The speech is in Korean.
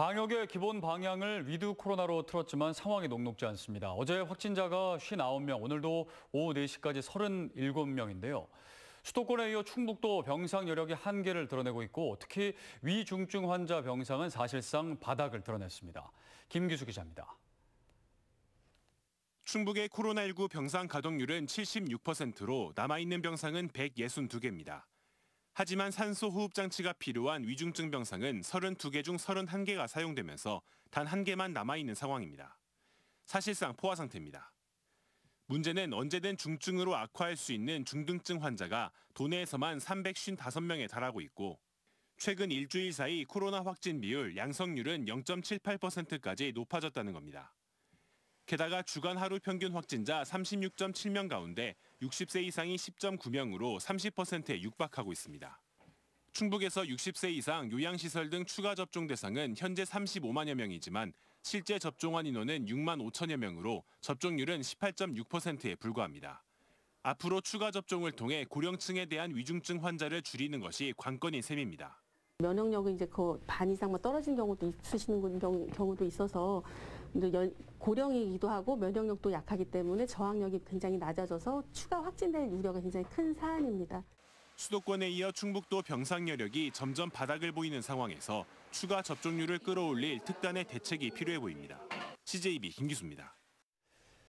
방역의 기본 방향을 위드 코로나로 틀었지만 상황이 녹록지 않습니다. 어제 확진자가 59명, 오늘도 오후 4시까지 37명인데요. 수도권에 이어 충북도 병상 여력이 한계를 드러내고 있고 특히 위중증 환자 병상은 사실상 바닥을 드러냈습니다. 김기수 기자입니다. 충북의 코로나19 병상 가동률은 76%로 남아있는 병상은 162개입니다. 하지만 산소 호흡 장치가 필요한 위중증 병상은 32개 중 31개가 사용되면서 단 한 개만 남아 있는 상황입니다. 사실상 포화 상태입니다. 문제는 언제든 중증으로 악화할 수 있는 중등증 환자가 도내에서만 355명에 달하고 있고 최근 일주일 사이 코로나 확진 비율 양성률은 0.78%까지 높아졌다는 겁니다. 게다가 주간 하루 평균 확진자 36.7명 가운데 60세 이상이 10.9명으로 30%에 육박하고 있습니다. 충북에서 60세 이상 요양시설 등 추가 접종 대상은 현재 35만여 명이지만 실제 접종한 인원은 6만 5천여 명으로 접종률은 18.6%에 불과합니다. 앞으로 추가 접종을 통해 고령층에 대한 위중증 환자를 줄이는 것이 관건인 셈입니다. 면역력이 이제 그 반이상 떨어진 경우도 있으시는 경우도 있어서 고령이기도 하고 면역력도 약하기 때문에 저항력이 굉장히 낮아져서 추가 확진될 우려가 굉장히 큰 사안입니다. 수도권에 이어 충북도 병상 여력이 점점 바닥을 보이는 상황에서 추가 접종률을 끌어올릴 특단의 대책이 필요해 보입니다. CJB 김기수입니다.